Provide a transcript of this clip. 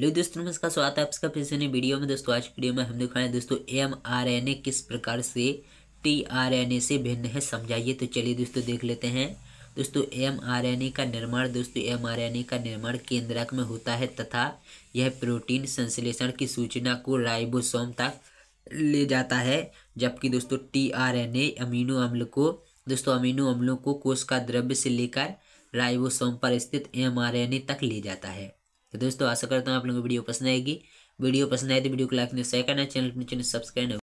hello दोस्तों नमस्कार स्वागत है आपका फिर से नई वीडियो में दोस्तों आज वीडियो में हम दिखाए दोस्तों एम आर एन ए किस प्रकार से टी आर एन ए से भिन्न है समझाइए तो चलिए दोस्तों देख लेते हैं दोस्तों एम आर एन ए का निर्माण दोस्तों एम आर एन ए का निर्माण केंद्रक में होता है तथा यह प्रोटीन संश्लेषण की सूचना को राइबोसोम तक ले जाता है जबकि दोस्तों T R N A amino अम्ल को दोस्तों अमीनो अम्लों को कोष का द्रव्य से लेकर राइबोसोम पर स्थित एम आर एन ए तक ले जाता है तो दोस्तों आशा करता हूँ आप लोगों को वीडियो पसंद आएगी वीडियो पसंद आए तो वीडियो को लाइक नहीं करना चैनल सब्सक्राइब